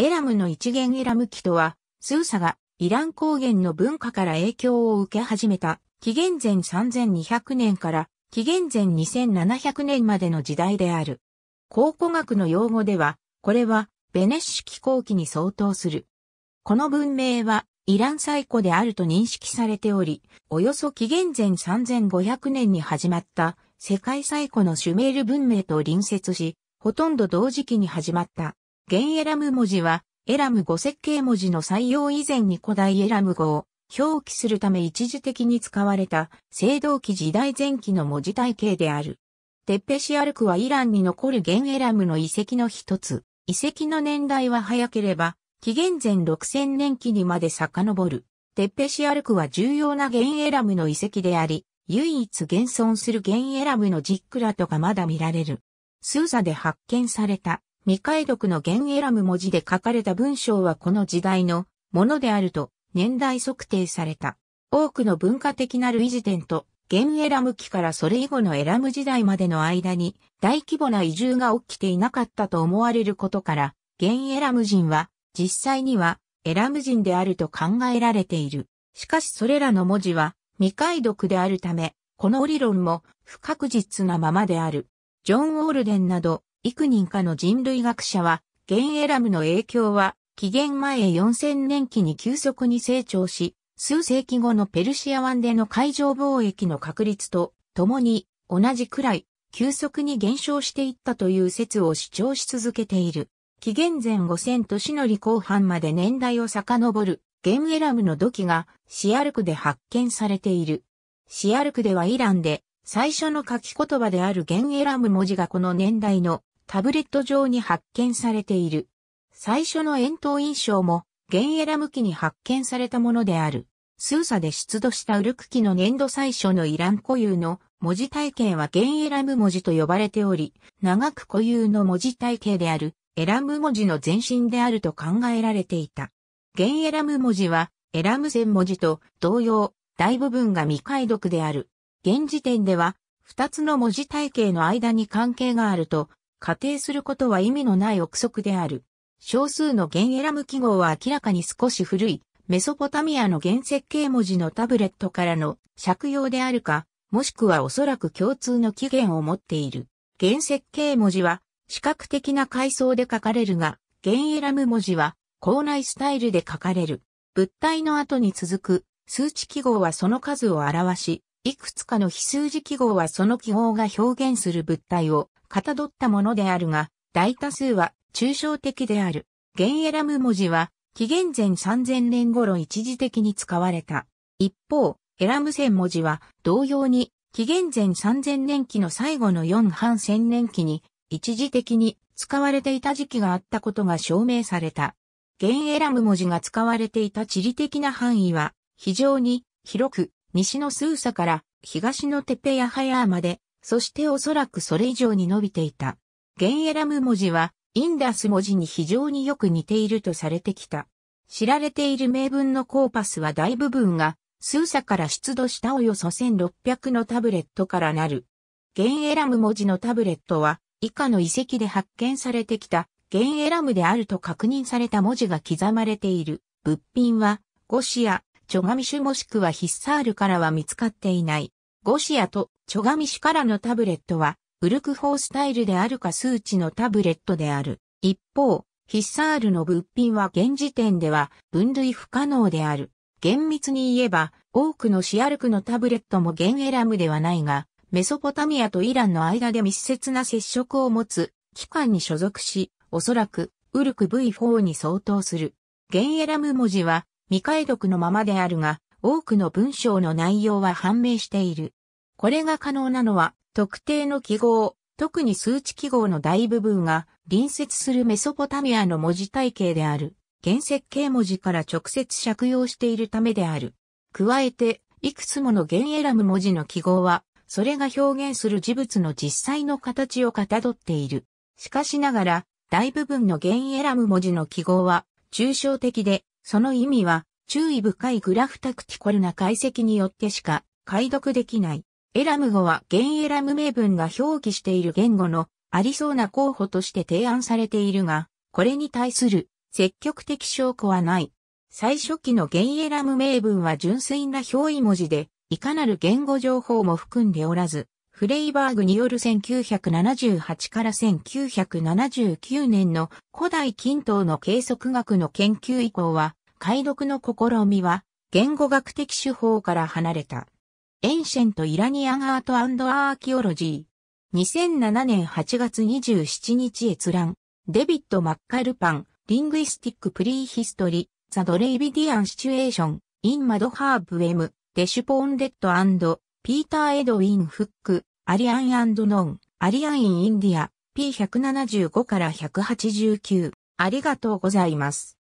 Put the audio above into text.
エラムの一元エラム期とは、スーサがイラン高原の文化から影響を受け始めた、紀元前3200年から紀元前2700年までの時代である。考古学の用語では、これはベネッシュ紀候期に相当する。この文明はイラン最古であると認識されており、およそ紀元前3500年に始まった世界最古のシュメール文明と隣接し、ほとんど同時期に始まった現エラム文字は、エラム語設計文字の採用以前に古代エラム語を表記するため一時的に使われた青銅器時代前期の文字体系である。テッペシアルクはイランに残る現エラムの遺跡の一つ。遺跡の年代は早ければ、紀元前6000年期にまで遡る。テッペシアルクは重要な現エラムの遺跡であり、唯一現存する現エラムのジックラトがまだ見られる。スーザで発見された未解読の原エラム文字で書かれた文章はこの時代のものであると年代測定された。多くの文化的な類似点と、原エラム期からそれ以後のエラム時代までの間に大規模な移住が起きていなかったと思われることから、原エラム人は実際にはエラム人であると考えられている。しかしそれらの文字は未解読であるため、この理論も不確実なままである。ジョン・オールデンなど幾人かの人類学者は、ゲンエラムの影響は、紀元前4000年期に急速に成長し、数世紀後のペルシア湾での海上貿易の確立と、共に、同じくらい、急速に減少していったという説を主張し続けている。紀元前5000年のり後半まで年代を遡る、ゲンエラムの土器が、シアルクで発見されている。シアルクではイランで、最初の書き言葉であるゲンエラム文字がこの年代のタブレット上に発見されている。最初の円筒印象も、ゲンエラ向きに発見されたものである。スーサで出土したウルク記の年度最初のイラン固有の文字体系はゲンエラム文字と呼ばれており、長く固有の文字体系であるエラム文字の前身であると考えられていた。ゲンエラム文字はエラム線文字と同様、大部分が未解読である。現時点では、二つの文字体系の間に関係があると仮定することは意味のない憶測である。少数のゲンエラム記号は明らかに少し古い、メソポタミアの原設計文字のタブレットからの借用であるか、もしくはおそらく共通の起源を持っている。原設計文字は視覚的な階層で書かれるが、ゲンエラム文字は校内スタイルで書かれる。物体の後に続く数値記号はその数を表し、いくつかの非数字記号はその記号が表現する物体をかたどったものであるが、大多数は抽象的である。ゲンエラム文字は、紀元前3000年頃一時的に使われた。一方、エラム線文字は、同様に、紀元前3000年期の最後の4半千年期に、一時的に使われていた時期があったことが証明された。ゲンエラム文字が使われていた地理的な範囲は、非常に広く、西のスーサから東のテペヤハヤーまでそしておそらくそれ以上に伸びていた。ゲンエラム文字は、インダス文字に非常によく似ているとされてきた。知られている名文のコーパスは大部分が、数社から出土したおよそ1600のタブレットからなる。ゲンエラム文字のタブレットは、以下の遺跡で発見されてきた、ゲンエラムであると確認された文字が刻まれている。物品は、ゴシア、チョガミシュもしくはヒッサールからは見つかっていない。ゴシアとチョガミシからのタブレットは、ウルクホースタイルであるか数値のタブレットである。一方、ヒッサールの物品は現時点では分類不可能である。厳密に言えば、多くのシアルクのタブレットも現エラムではないが、メソポタミアとイランの間で密接な接触を持つ機関に所属し、おそらくウルク V4 に相当する。現エラム文字は未解読のままであるが、多くの文章の内容は判明している。これが可能なのは、特定の記号、特に数値記号の大部分が隣接するメソポタミアの文字体系である、原石計文字から直接借用しているためである。加えて、いくつもの原エラム文字の記号は、それが表現する事物の実際の形をかたどっている。しかしながら、大部分の原エラム文字の記号は、抽象的で、その意味は、注意深いグラフタクティコルな解析によってしか解読できない。エラム語は現エラム名文が表記している言語のありそうな候補として提案されているが、これに対する積極的証拠はない。最初期の現エラム名文は純粋な表意文字で、いかなる言語情報も含んでおらず、フレイバーグによる1978から1979年の古代近東の計測学の研究以降は、解読の試みは言語学的手法から離れた。エンシェント・イラニアン・アート・アーキオロジー。2007年8月27日閲覧。デビッド・マッカルパン、リングイスティック・プリーヒストリ、ー、ザ・ドレイビディアン・シチュエーション、イン・マド・ハーブ・エム、デシュポーン・レッドピーター・エドウィン・フック、アリアン・アンド・ノン、アリアン・イン・ディア、P175 から189。ありがとうございます。